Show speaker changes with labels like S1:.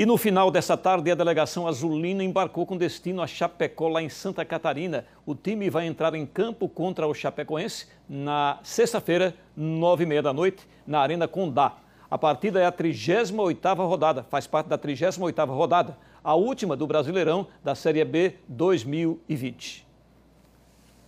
S1: E no final dessa tarde, a delegação azulina embarcou com destino a Chapecó, lá em Santa Catarina. O time vai entrar em campo contra o Chapecoense na sexta-feira, nove e meia da noite, na Arena Condá. A partida é a 38ª rodada, faz parte da 38ª rodada, a última do Brasileirão da Série B 2020.